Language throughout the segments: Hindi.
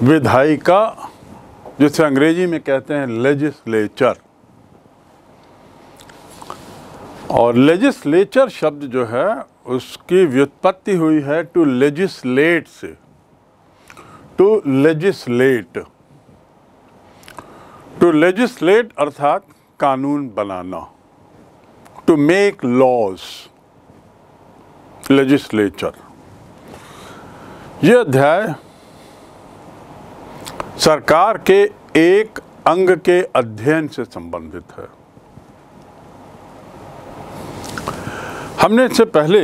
विधायिका जिसे अंग्रेजी में कहते हैं लेजिस्लेचर और लेजिस्लेचर शब्द जो है उसकी व्युत्पत्ति हुई है टू लेजिस्लेट से टू लेजिस्लेट टू लेजिस्लेट अर्थात कानून बनाना टू मेक लॉज लेजिस्लेचर यह अध्याय सरकार के एक अंग के अध्ययन से संबंधित है हमने इससे पहले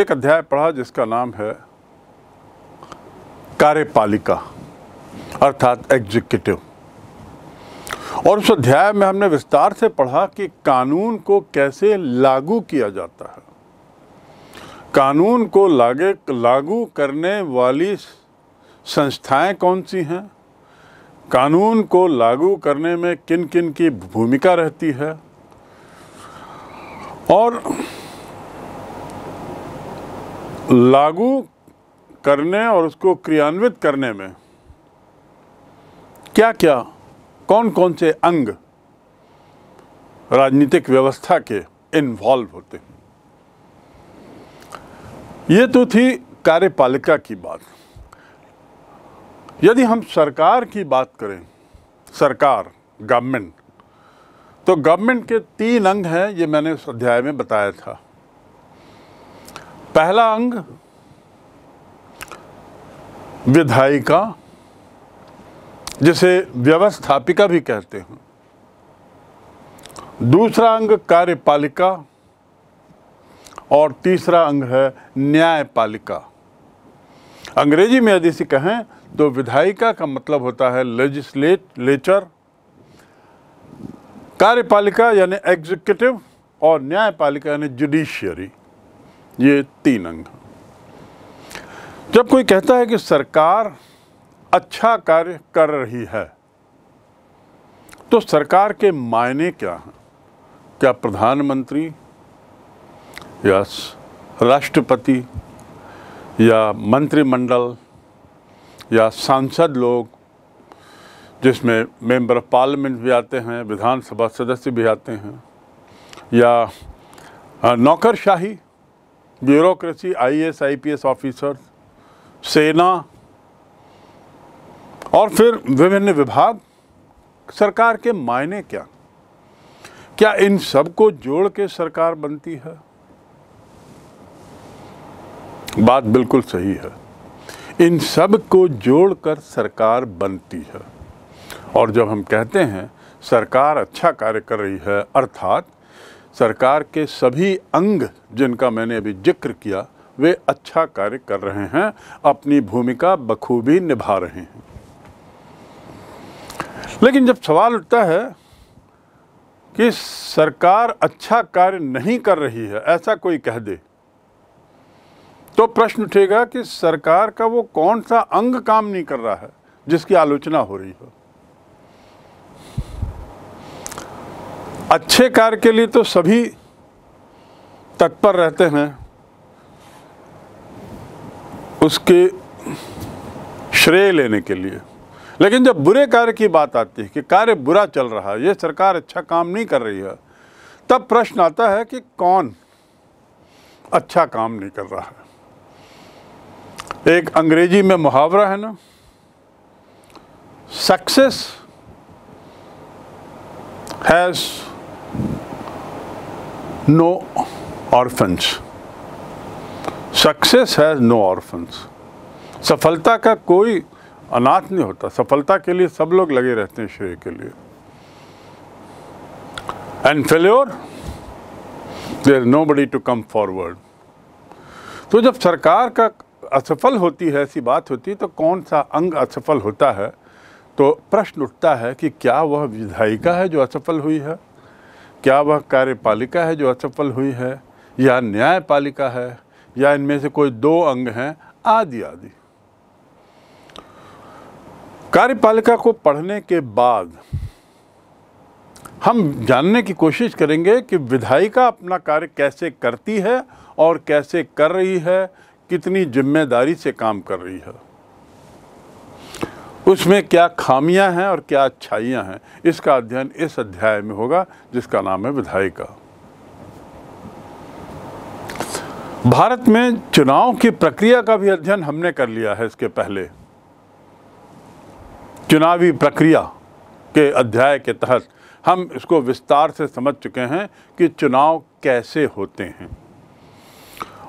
एक अध्याय पढ़ा जिसका नाम है कार्यपालिका अर्थात एग्जीक्यूटिव और उस अध्याय में हमने विस्तार से पढ़ा कि कानून को कैसे लागू किया जाता है कानून को लागे लागू करने वाली संस्थाएं कौन सी हैं कानून को लागू करने में किन किन की भूमिका रहती है और लागू करने और उसको क्रियान्वित करने में क्या क्या कौन कौन से अंग राजनीतिक व्यवस्था के इन्वॉल्व होते हैं ये तो थी कार्यपालिका की बात यदि हम सरकार की बात करें सरकार गवर्नमेंट तो गवर्नमेंट के तीन अंग हैं ये मैंने उस अध्याय में बताया था पहला अंग विधायिका जिसे व्यवस्थापिका भी कहते हैं दूसरा अंग कार्यपालिका और तीसरा अंग है न्यायपालिका अंग्रेजी में यदि से कहें तो विधायिका का मतलब होता है लेजिस्लेट लेचर कार्यपालिका यानी एग्जीक्यूटिव और न्यायपालिका यानी जुडिशियरी ये तीन अंग जब कोई कहता है कि सरकार अच्छा कार्य कर रही है तो सरकार के मायने क्या हैं क्या प्रधानमंत्री या राष्ट्रपति या मंत्रिमंडल या सांसद लोग जिसमें मेंबर ऑफ पार्लियामेंट भी आते हैं विधानसभा सदस्य भी आते हैं या नौकरशाही ब्यूरोक्रेसी आईएएस आईपीएस ऑफिसर सेना और फिर विभिन्न विभाग सरकार के मायने क्या क्या इन सब को जोड़ के सरकार बनती है बात बिल्कुल सही है इन सब को जोड़कर सरकार बनती है और जब हम कहते हैं सरकार अच्छा कार्य कर रही है अर्थात सरकार के सभी अंग जिनका मैंने अभी जिक्र किया वे अच्छा कार्य कर रहे हैं अपनी भूमिका बखूबी निभा रहे हैं लेकिन जब सवाल उठता है कि सरकार अच्छा कार्य नहीं कर रही है ऐसा कोई कह दे तो प्रश्न उठेगा कि सरकार का वो कौन सा अंग काम नहीं कर रहा है जिसकी आलोचना हो रही हो अच्छे कार्य के लिए तो सभी तत्पर रहते हैं उसके श्रेय लेने के लिए लेकिन जब बुरे कार्य की बात आती है कि कार्य बुरा चल रहा है ये सरकार अच्छा काम नहीं कर रही है तब प्रश्न आता है कि कौन अच्छा काम नहीं कर रहा है एक अंग्रेजी में मुहावरा है ना success has no orphans success has no orphans सफलता का कोई अनाथ नहीं होता सफलता के लिए सब लोग लगे रहते हैं श्रेय के लिए and failure there nobody to come forward तो जब सरकार का असफल होती है ऐसी बात होती है तो कौन सा अंग असफल होता है तो प्रश्न उठता है कि क्या वह विधायिका है जो असफल हुई है क्या वह कार्यपालिका है जो असफल हुई है या न्यायपालिका है या इनमें से कोई दो अंग हैं आदि आदि कार्यपालिका को पढ़ने के बाद हम जानने की कोशिश करेंगे कि विधायिका अपना कार्य कैसे करती है और कैसे कर रही है कितनी जिम्मेदारी से काम कर रही है उसमें क्या खामियां हैं और क्या अच्छाइयां हैं इसका अध्ययन इस अध्याय में होगा जिसका नाम है विधायिका भारत में चुनाव की प्रक्रिया का भी अध्ययन हमने कर लिया है इसके पहले चुनावी प्रक्रिया के अध्याय के तहत हम इसको विस्तार से समझ चुके हैं कि चुनाव कैसे होते हैं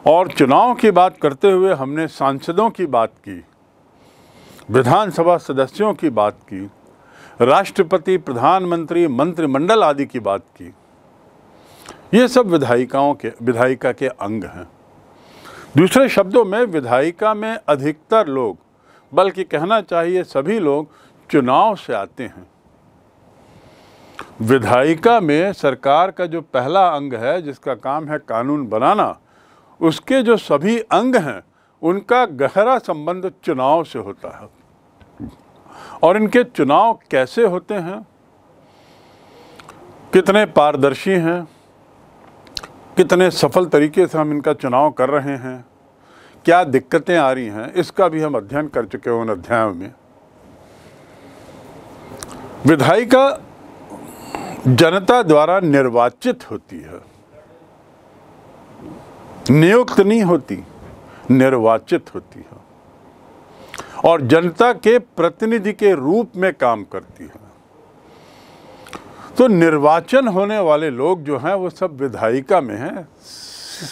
और चुनाव की बात करते हुए हमने सांसदों की बात की विधानसभा सदस्यों की बात की राष्ट्रपति प्रधानमंत्री मंत्रिमंडल आदि की बात की ये सब विधायिकाओं के विधायिका के अंग हैं दूसरे शब्दों में विधायिका में अधिकतर लोग बल्कि कहना चाहिए सभी लोग चुनाव से आते हैं विधायिका में सरकार का जो पहला अंग है जिसका काम है कानून बनाना उसके जो सभी अंग हैं उनका गहरा संबंध चुनाव से होता है और इनके चुनाव कैसे होते हैं कितने पारदर्शी हैं कितने सफल तरीके से हम इनका चुनाव कर रहे हैं क्या दिक्कतें आ रही हैं इसका भी हम अध्ययन कर चुके हैं उन अध्यायों में विधायिका जनता द्वारा निर्वाचित होती है नियुक्त नहीं होती निर्वाचित होती है और जनता के प्रतिनिधि के रूप में काम करती है तो निर्वाचन होने वाले लोग जो हैं वो सब विधायिका में हैं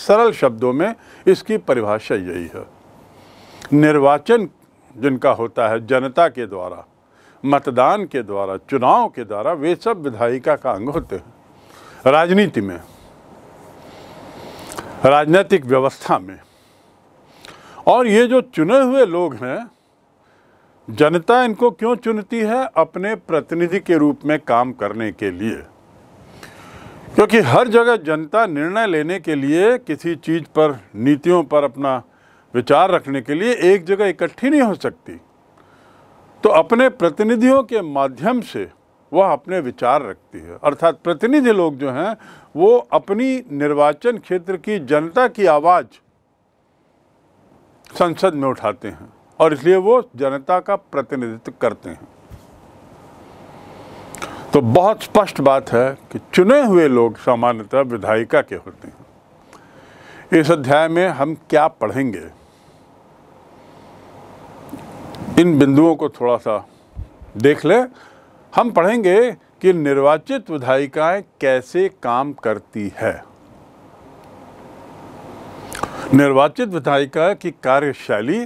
सरल शब्दों में इसकी परिभाषा यही है निर्वाचन जिनका होता है जनता के द्वारा मतदान के द्वारा चुनाव के द्वारा वे सब विधायिका का अंग होते हैं राजनीति में राजनीतिक व्यवस्था में और ये जो चुने हुए लोग हैं जनता इनको क्यों चुनती है अपने प्रतिनिधि के रूप में काम करने के लिए क्योंकि हर जगह जनता निर्णय लेने के लिए किसी चीज़ पर नीतियों पर अपना विचार रखने के लिए एक जगह इकट्ठी नहीं हो सकती तो अपने प्रतिनिधियों के माध्यम से वह अपने विचार रखती है अर्थात प्रतिनिधि लोग जो हैं वो अपनी निर्वाचन क्षेत्र की जनता की आवाज़ संसद में उठाते हैं और इसलिए वो जनता का प्रतिनिधित्व करते हैं तो बहुत स्पष्ट बात है कि चुने हुए लोग सामान्यतः विधायिका के होते हैं इस अध्याय में हम क्या पढ़ेंगे इन बिंदुओं को थोड़ा सा देख लें हम पढ़ेंगे कि निर्वाचित विधायिकाएं कैसे काम करती है निर्वाचित विधायिका की कार्यशैली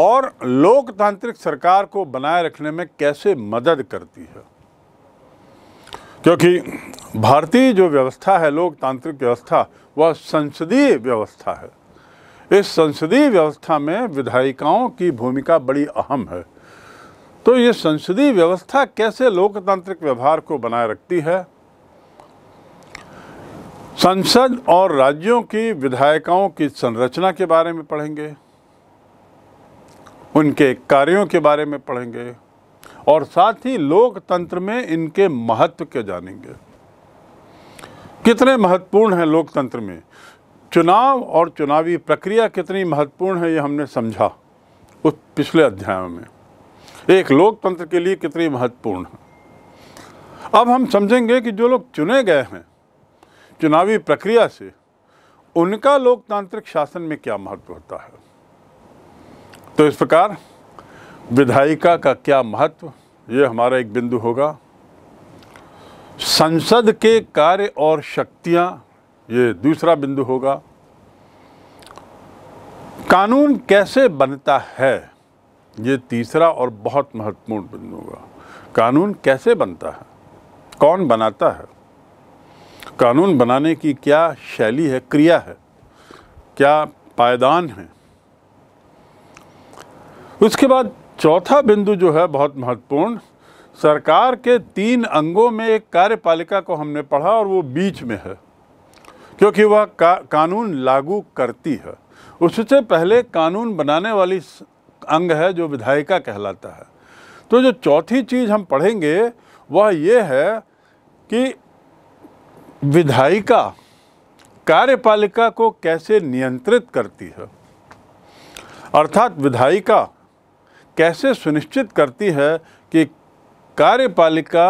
और लोकतांत्रिक सरकार को बनाए रखने में कैसे मदद करती है क्योंकि भारतीय जो व्यवस्था है लोकतांत्रिक व्यवस्था वह संसदीय व्यवस्था है इस संसदीय व्यवस्था में विधायिकाओं की भूमिका बड़ी अहम है तो ये संसदीय व्यवस्था कैसे लोकतांत्रिक व्यवहार को बनाए रखती है संसद और राज्यों की विधायिकाओं की संरचना के बारे में पढ़ेंगे उनके कार्यों के बारे में पढ़ेंगे और साथ ही लोकतंत्र में इनके महत्व के जानेंगे कितने महत्वपूर्ण हैं लोकतंत्र में चुनाव और चुनावी प्रक्रिया कितनी महत्वपूर्ण है ये हमने समझा उस पिछले अध्यायों में एक लोकतंत्र के लिए कितनी महत्वपूर्ण है अब हम समझेंगे कि जो लोग चुने गए हैं चुनावी प्रक्रिया से उनका लोकतांत्रिक शासन में क्या महत्व होता है तो इस प्रकार विधायिका का क्या महत्व ये हमारा एक बिंदु होगा संसद के कार्य और शक्तियां ये दूसरा बिंदु होगा कानून कैसे बनता है ये तीसरा और बहुत महत्वपूर्ण बिंदु होगा कानून कैसे बनता है कौन बनाता है कानून बनाने की क्या शैली है क्रिया है क्या पायदान है उसके बाद चौथा बिंदु जो है बहुत महत्वपूर्ण सरकार के तीन अंगों में एक कार्यपालिका को हमने पढ़ा और वो बीच में है क्योंकि वह का, कानून लागू करती है उससे पहले कानून बनाने वाली अंग है जो विधायिका कहलाता है तो जो चौथी चीज़ हम पढ़ेंगे वह ये है कि विधायिका कार्यपालिका को कैसे नियंत्रित करती है अर्थात विधायिका कैसे सुनिश्चित करती है कि कार्यपालिका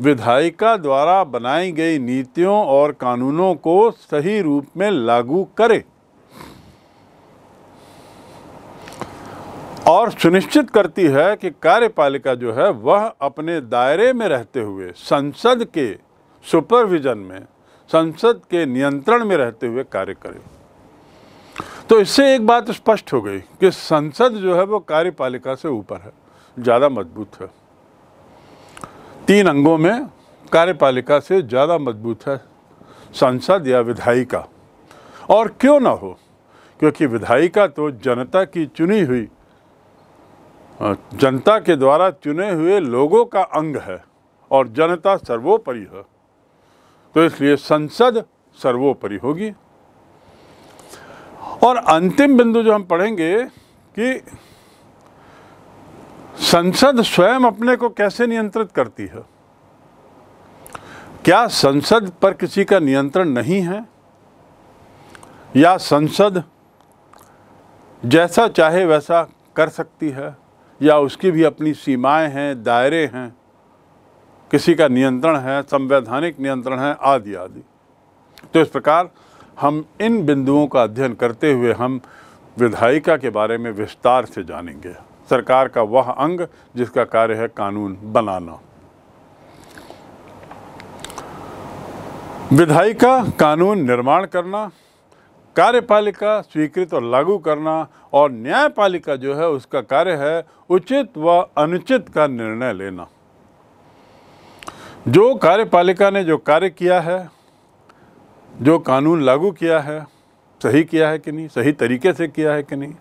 विधायिका द्वारा बनाई गई नीतियों और कानूनों को सही रूप में लागू करे और सुनिश्चित करती है कि कार्यपालिका जो है वह अपने दायरे में रहते हुए संसद के सुपरविजन में संसद के नियंत्रण में रहते हुए कार्य करे तो इससे एक बात स्पष्ट हो गई कि संसद जो है वो कार्यपालिका से ऊपर है ज़्यादा मजबूत है तीन अंगों में कार्यपालिका से ज़्यादा मजबूत है संसद या विधायिका और क्यों ना हो क्योंकि विधायिका तो जनता की चुनी हुई जनता के द्वारा चुने हुए लोगों का अंग है और जनता सर्वोपरि है तो इसलिए संसद सर्वोपरि होगी और अंतिम बिंदु जो हम पढ़ेंगे कि संसद स्वयं अपने को कैसे नियंत्रित करती है क्या संसद पर किसी का नियंत्रण नहीं है या संसद जैसा चाहे वैसा कर सकती है या उसकी भी अपनी सीमाएं हैं दायरे हैं किसी का नियंत्रण है संवैधानिक नियंत्रण है आदि आदि तो इस प्रकार हम इन बिंदुओं का अध्ययन करते हुए हम विधायिका के बारे में विस्तार से जानेंगे सरकार का वह अंग जिसका कार्य है कानून बनाना विधायिका कानून निर्माण करना कार्यपालिका स्वीकृत और लागू करना और न्यायपालिका जो है उसका कार्य है उचित व अनुचित का निर्णय लेना जो कार्यपालिका ने जो कार्य किया है जो कानून लागू किया है सही किया है कि नहीं सही तरीके से किया है कि नहीं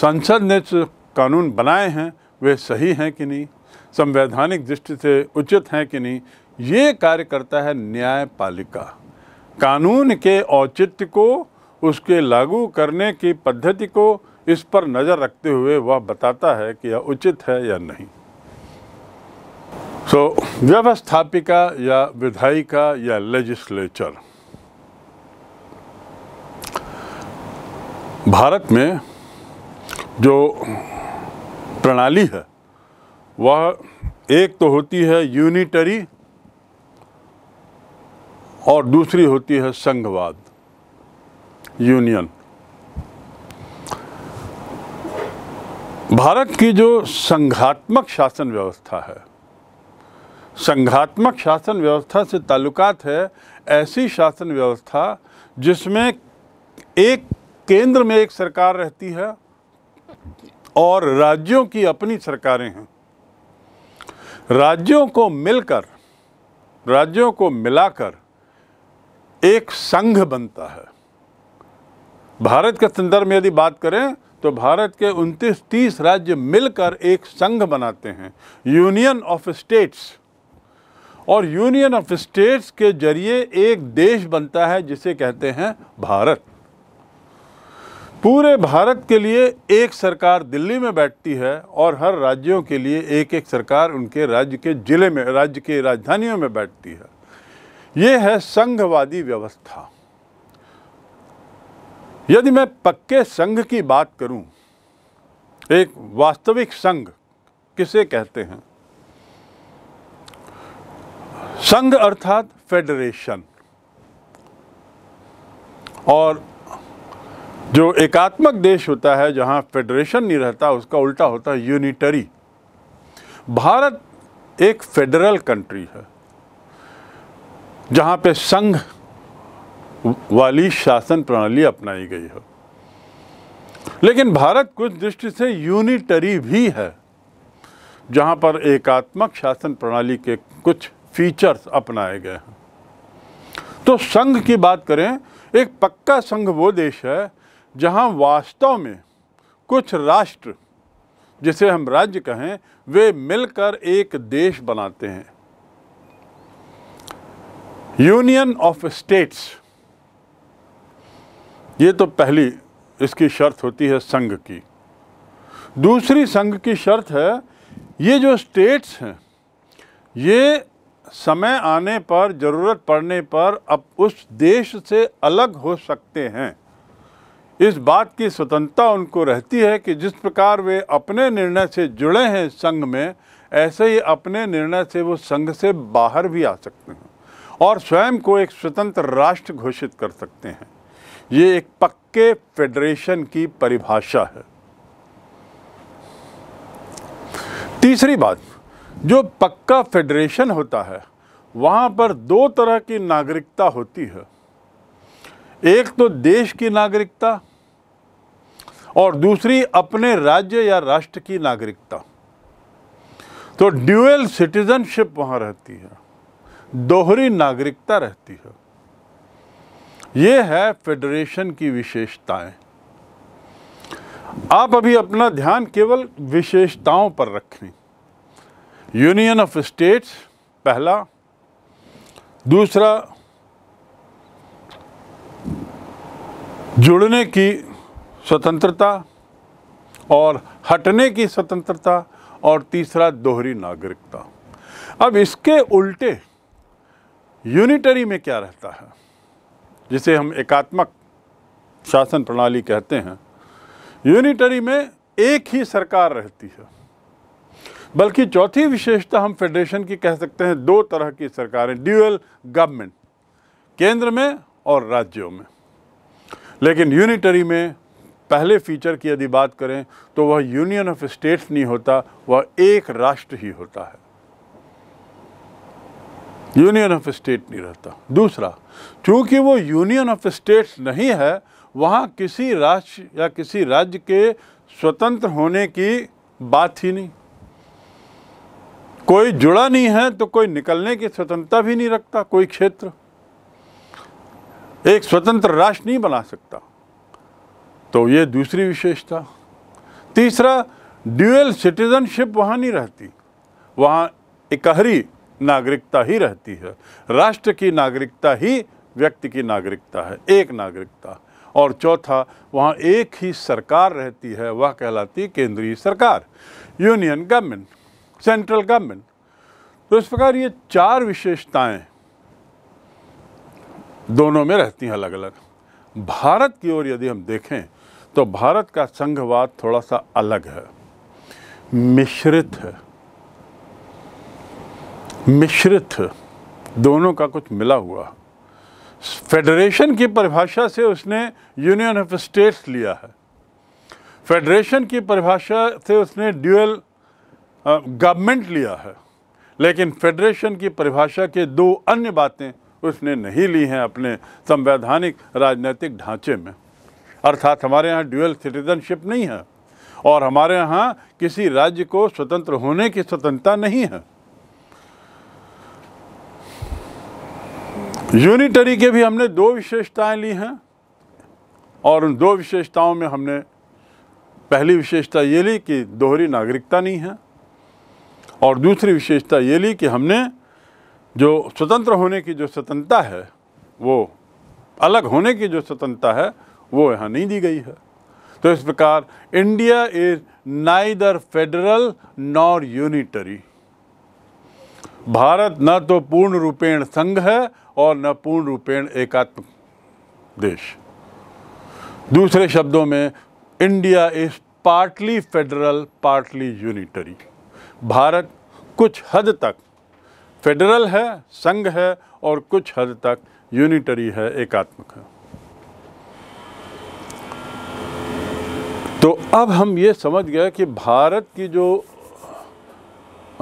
संसद ने जो कानून बनाए हैं वे सही हैं कि नहीं संवैधानिक दृष्टि से उचित हैं कि नहीं ये कार्य करता है न्यायपालिका कानून के औचित्य को उसके लागू करने की पद्धति को इस पर नज़र रखते हुए वह बताता है कि यह उचित है या नहीं सो so, व्यवस्थापिका या विधायिका या लेजिस्लेचर भारत में जो प्रणाली है वह एक तो होती है यूनिटरी और दूसरी होती है संघवाद यूनियन भारत की जो संघात्मक शासन व्यवस्था है संघात्मक शासन व्यवस्था से ताल्लुकात है ऐसी शासन व्यवस्था जिसमें एक केंद्र में एक सरकार रहती है और राज्यों की अपनी सरकारें हैं राज्यों को मिलकर राज्यों को मिलाकर एक संघ बनता है भारत के संदर्भ में यदि बात करें तो भारत के उनतीस तीस राज्य मिलकर एक संघ बनाते हैं यूनियन ऑफ स्टेट्स और यूनियन ऑफ स्टेट्स के जरिए एक देश बनता है जिसे कहते हैं भारत पूरे भारत के लिए एक सरकार दिल्ली में बैठती है और हर राज्यों के लिए एक एक सरकार उनके राज्य के ज़िले में राज्य के राजधानियों में बैठती है ये है संघवादी व्यवस्था यदि मैं पक्के संघ की बात करूं, एक वास्तविक संघ किसे कहते हैं संघ अर्थात फेडरेशन और जो एकात्मक देश होता है जहां फेडरेशन नहीं रहता उसका उल्टा होता है यूनिटरी भारत एक फेडरल कंट्री है जहां पे संघ वाली शासन प्रणाली अपनाई गई हो लेकिन भारत कुछ दृष्टि से यूनिटरी भी है जहां पर एकात्मक शासन प्रणाली के कुछ फीचर्स अपनाए गए हैं तो संघ की बात करें एक पक्का संघ वो देश है जहां वास्तव में कुछ राष्ट्र जिसे हम राज्य कहें वे मिलकर एक देश बनाते हैं यूनियन ऑफ स्टेट्स ये तो पहली इसकी शर्त होती है संघ की दूसरी संघ की शर्त है ये जो स्टेट्स हैं ये समय आने पर ज़रूरत पड़ने पर अब उस देश से अलग हो सकते हैं इस बात की स्वतंत्रता उनको रहती है कि जिस प्रकार वे अपने निर्णय से जुड़े हैं संघ में ऐसे ही अपने निर्णय से वो संघ से बाहर भी आ सकते हैं और स्वयं को एक स्वतंत्र राष्ट्र घोषित कर सकते हैं ये एक पक्के फेडरेशन की परिभाषा है तीसरी बात जो पक्का फेडरेशन होता है वहाँ पर दो तरह की नागरिकता होती है एक तो देश की नागरिकता और दूसरी अपने राज्य या राष्ट्र की नागरिकता तो ड्यूअल सिटीजनशिप वहाँ रहती है दोहरी नागरिकता रहती है ये है फेडरेशन की विशेषताएं आप अभी अपना ध्यान केवल विशेषताओं पर रखें यूनियन ऑफ स्टेट्स पहला दूसरा जुड़ने की स्वतंत्रता और हटने की स्वतंत्रता और तीसरा दोहरी नागरिकता अब इसके उल्टे यूनिटरी में क्या रहता है जिसे हम एकात्मक शासन प्रणाली कहते हैं यूनिटरी में एक ही सरकार रहती है बल्कि चौथी विशेषता हम फेडरेशन की कह सकते हैं दो तरह की सरकारें ड्यूअल गवर्नमेंट केंद्र में और राज्यों में लेकिन यूनिटरी में पहले फीचर की यदि बात करें तो वह यूनियन ऑफ स्टेट्स नहीं होता वह एक राष्ट्र ही होता है यूनियन ऑफ स्टेट नहीं रहता दूसरा चूंकि वो यूनियन ऑफ स्टेट्स नहीं है वहाँ किसी राष्ट्र या किसी राज्य के स्वतंत्र होने की बात ही नहीं कोई जुड़ा नहीं है तो कोई निकलने की स्वतंत्रता भी नहीं रखता कोई क्षेत्र एक स्वतंत्र राष्ट्र नहीं बना सकता तो ये दूसरी विशेषता तीसरा ड्यूअल सिटीजनशिप वहाँ नहीं रहती वहाँ इकहरी नागरिकता ही रहती है राष्ट्र की नागरिकता ही व्यक्ति की नागरिकता है एक नागरिकता और चौथा वहाँ एक ही सरकार रहती है वह कहलाती केंद्रीय सरकार यूनियन गवर्नमेंट सेंट्रल गवर्नमेंट तो इस प्रकार ये चार विशेषताएं दोनों में रहती हैं अलग अलग भारत की ओर यदि हम देखें तो भारत का संघवाद थोड़ा सा अलग है मिश्रित है मिश्रित दोनों का कुछ मिला हुआ फेडरेशन की परिभाषा से उसने यूनियन ऑफ स्टेट्स लिया है फेडरेशन की परिभाषा से उसने ड्यूअल गवर्नमेंट लिया है लेकिन फेडरेशन की परिभाषा के दो अन्य बातें उसने नहीं ली हैं अपने संवैधानिक राजनीतिक ढांचे में अर्थात हमारे यहाँ ड्यूअल सिटीजनशिप नहीं है और हमारे यहाँ किसी राज्य को स्वतंत्र होने की स्वतंत्रता नहीं है यूनिटरी के भी हमने दो विशेषताएं ली हैं और उन दो विशेषताओं में हमने पहली विशेषता ये ली कि दोहरी नागरिकता नहीं है और दूसरी विशेषता ये ली कि हमने जो स्वतंत्र होने की जो स्वतंत्रता है वो अलग होने की जो स्वतंत्रता है वो यहाँ नहीं दी गई है तो इस प्रकार India is neither federal nor unitary भारत न तो पूर्ण रूपेण संघ है और न पूर्ण रूपेण एकात्म देश दूसरे शब्दों में India is partly federal partly unitary भारत कुछ हद तक फेडरल है संघ है और कुछ हद तक यूनिटरी है एकात्मक है तो अब हम ये समझ गए कि भारत की जो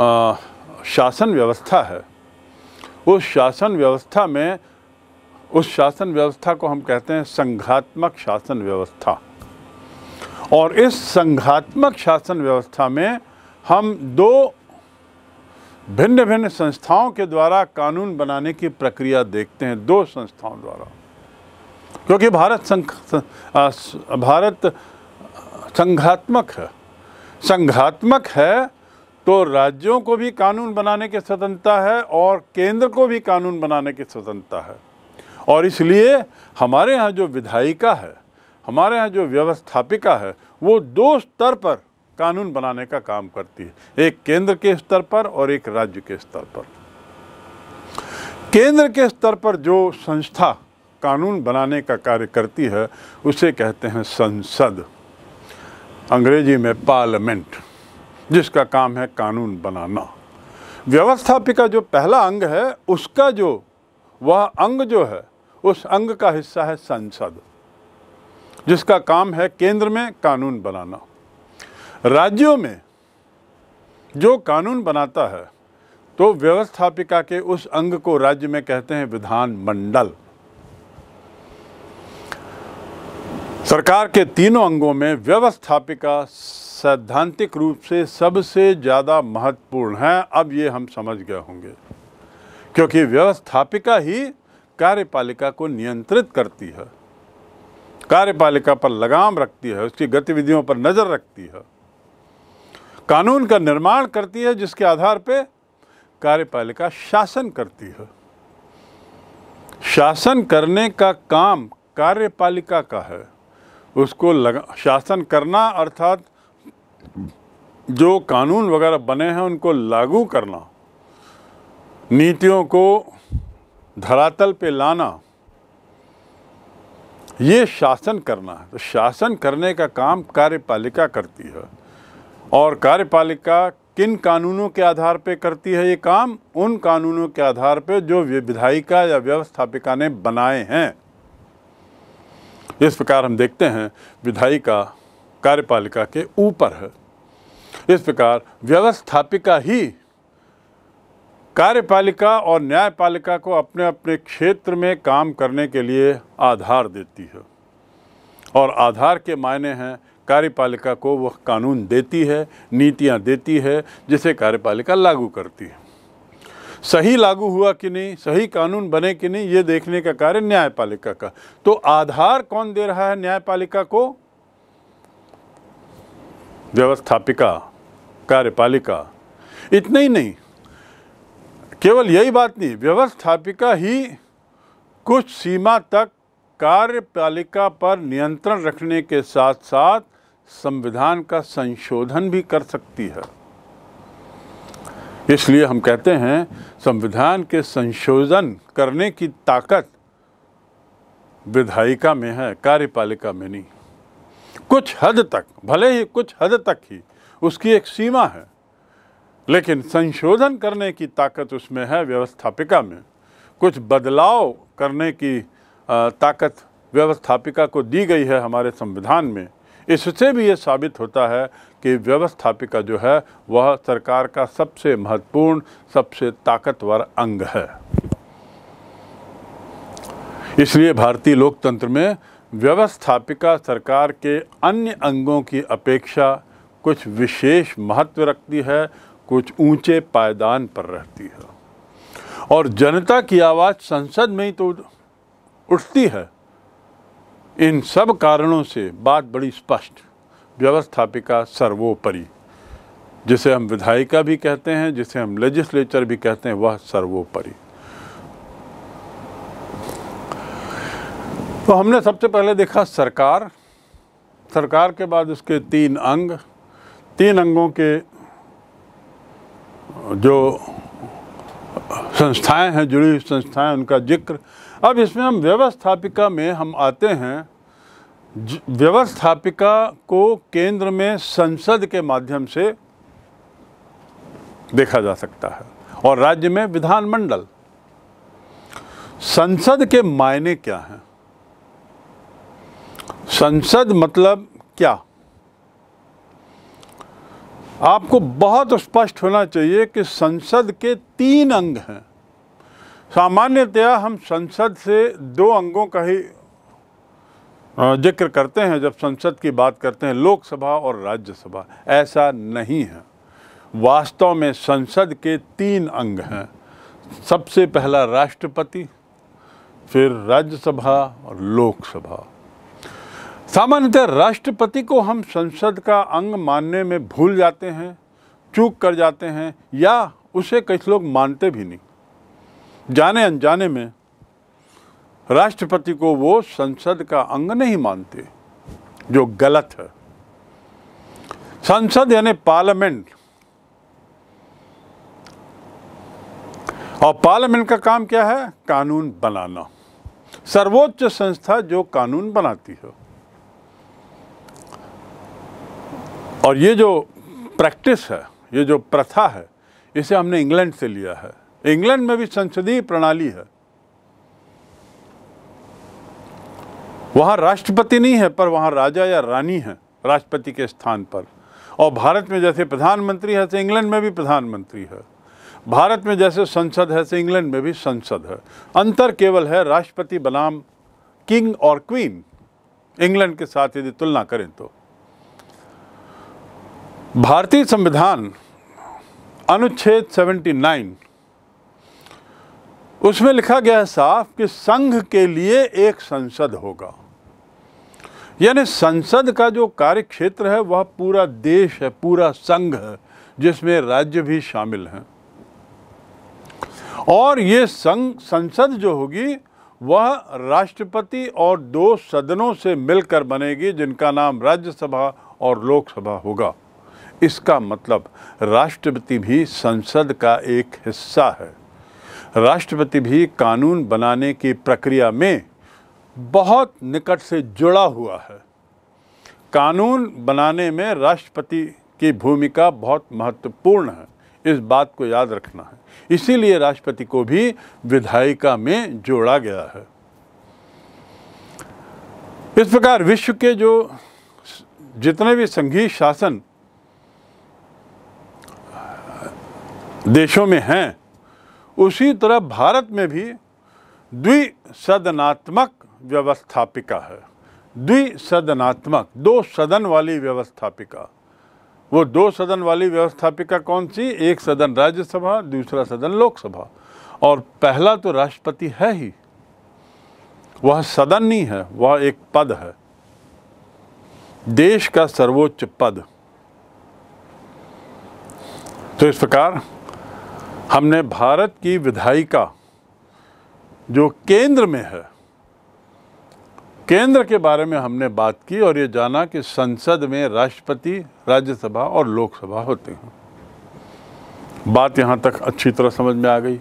आ, शासन व्यवस्था है उस शासन व्यवस्था में उस शासन व्यवस्था को हम कहते हैं संघात्मक शासन व्यवस्था और इस संघात्मक शासन व्यवस्था में हम दो भिन्न भिन्न संस्थाओं के द्वारा कानून बनाने की प्रक्रिया देखते हैं दो संस्थाओं द्वारा क्योंकि भारत संघ भारत संघात्मक है संघात्मक है तो राज्यों को भी कानून बनाने की स्वतंत्रता है और केंद्र को भी कानून बनाने की स्वतंत्रता है और इसलिए हमारे यहाँ जो विधायिका है हमारे यहाँ जो व्यवस्थापिका है वो दो स्तर पर कानून बनाने का काम करती है एक केंद्र के स्तर पर और एक राज्य के स्तर पर केंद्र के स्तर पर जो संस्था कानून बनाने का कार्य करती है उसे कहते हैं संसद अंग्रेजी में पार्लियामेंट जिसका काम है कानून बनाना व्यवस्थापिका जो पहला अंग है उसका जो वह अंग जो है उस अंग का हिस्सा है संसद जिसका काम है केंद्र में कानून बनाना राज्यों में जो कानून बनाता है तो व्यवस्थापिका के उस अंग को राज्य में कहते हैं विधान मंडल सरकार के तीनों अंगों में व्यवस्थापिका सैद्धांतिक रूप से सबसे ज़्यादा महत्वपूर्ण हैं अब ये हम समझ गए होंगे क्योंकि व्यवस्थापिका ही कार्यपालिका को नियंत्रित करती है कार्यपालिका पर लगाम रखती है उसकी गतिविधियों पर नज़र रखती है कानून का निर्माण करती है जिसके आधार पर कार्यपालिका शासन करती है शासन करने का काम कार्यपालिका का है उसको लगा शासन करना अर्थात जो कानून वगैरह बने हैं उनको लागू करना नीतियों को धरातल पे लाना ये शासन करना है तो शासन करने का काम कार्यपालिका करती है और कार्यपालिका किन कानूनों के आधार पर करती है ये काम उन कानूनों के आधार पर जो विधायिका या व्यवस्थापिका ने बनाए हैं इस प्रकार हम देखते हैं विधायिका कार्यपालिका के ऊपर है इस प्रकार व्यवस्थापिका ही कार्यपालिका और न्यायपालिका को अपने अपने क्षेत्र में काम करने के लिए आधार देती है और आधार के मायने हैं कार्यपालिका को वह कानून देती है नीतियाँ देती है जिसे कार्यपालिका लागू करती है सही लागू हुआ कि नहीं सही कानून बने कि नहीं ये देखने का कार्य न्यायपालिका का तो आधार कौन दे रहा है न्यायपालिका को व्यवस्थापिका कार्यपालिका इतना ही नहीं केवल यही बात नहीं व्यवस्थापिका ही कुछ सीमा तक कार्यपालिका पर नियंत्रण रखने के साथ साथ संविधान का संशोधन भी कर सकती है इसलिए हम कहते हैं संविधान के संशोधन करने की ताकत विधायिका में है कार्यपालिका में नहीं कुछ हद तक भले ही कुछ हद तक ही उसकी एक सीमा है लेकिन संशोधन करने की ताकत उसमें है व्यवस्थापिका में कुछ बदलाव करने की ताकत व्यवस्थापिका को दी गई है हमारे संविधान में इससे भी ये साबित होता है कि व्यवस्थापिका जो है वह सरकार का सबसे महत्वपूर्ण सबसे ताकतवर अंग है इसलिए भारतीय लोकतंत्र में व्यवस्थापिका सरकार के अन्य अंगों की अपेक्षा कुछ विशेष महत्व रखती है कुछ ऊंचे पायदान पर रहती है और जनता की आवाज़ संसद में ही तो उठती है इन सब कारणों से बात बड़ी स्पष्ट व्यवस्थापिका सर्वोपरि जिसे हम विधायिका भी कहते हैं जिसे हम लेजिस्लेचर भी कहते हैं वह सर्वोपरि तो हमने सबसे पहले देखा सरकार सरकार के बाद उसके तीन अंग तीन अंगों के जो संस्थाएं हैं जुड़ी हुई संस्थाएं उनका जिक्र अब इसमें हम व्यवस्थापिका में हम आते हैं व्यवस्थापिका को केंद्र में संसद के माध्यम से देखा जा सकता है और राज्य में विधानमंडल संसद के मायने क्या हैं संसद मतलब क्या आपको बहुत स्पष्ट होना चाहिए कि संसद के तीन अंग हैं सामान्यतया हम संसद से दो अंगों का ही जिक्र करते हैं जब संसद की बात करते हैं लोकसभा और राज्यसभा ऐसा नहीं है वास्तव में संसद के तीन अंग हैं सबसे पहला राष्ट्रपति फिर राज्यसभा और लोकसभा सामान्यतः राष्ट्रपति को हम संसद का अंग मानने में भूल जाते हैं चूक कर जाते हैं या उसे कई लोग मानते भी नहीं जाने अनजाने में राष्ट्रपति को वो संसद का अंग नहीं मानते जो गलत है संसद यानी पार्लियामेंट और पार्लियामेंट का काम क्या है कानून बनाना सर्वोच्च संस्था जो कानून बनाती है और ये जो प्रैक्टिस है ये जो प्रथा है इसे हमने इंग्लैंड से लिया है इंग्लैंड में भी संसदीय प्रणाली है वहाँ राष्ट्रपति नहीं है पर वहाँ राजा या रानी है राष्ट्रपति के स्थान पर और भारत में जैसे प्रधानमंत्री है तो इंग्लैंड में भी प्रधानमंत्री है भारत में जैसे संसद है तो इंग्लैंड में भी संसद है अंतर केवल है राष्ट्रपति बनाम किंग और क्वीन इंग्लैंड के साथ यदि तुलना करें तो भारतीय संविधान अनुच्छेद 79 उसमें लिखा गया है साफ कि संघ के लिए एक संसद होगा यानी संसद का जो कार्य क्षेत्र है वह पूरा देश है पूरा संघ है जिसमें राज्य भी शामिल हैं और ये संघ संसद जो होगी वह राष्ट्रपति और दो सदनों से मिलकर बनेगी जिनका नाम राज्यसभा और लोकसभा होगा इसका मतलब राष्ट्रपति भी संसद का एक हिस्सा है राष्ट्रपति भी कानून बनाने की प्रक्रिया में बहुत निकट से जुड़ा हुआ है कानून बनाने में राष्ट्रपति की भूमिका बहुत महत्वपूर्ण है इस बात को याद रखना है इसीलिए राष्ट्रपति को भी विधायिका में जोड़ा गया है इस प्रकार विश्व के जो जितने भी संघीय शासन देशों में हैं उसी तरह भारत में भी द्विसदनात्मक व्यवस्थापिका है द्विसदनात्मक दो सदन वाली व्यवस्थापिका वो दो सदन वाली व्यवस्थापिका कौन सी एक सदन राज्यसभा दूसरा सदन लोकसभा और पहला तो राष्ट्रपति है ही वह सदन नहीं है वह एक पद है देश का सर्वोच्च पद तो इस प्रकार हमने भारत की विधायिका जो केंद्र में है केंद्र के बारे में हमने बात की और ये जाना कि संसद में राष्ट्रपति राज्यसभा और लोकसभा होते हैं बात यहाँ तक अच्छी तरह समझ में आ गई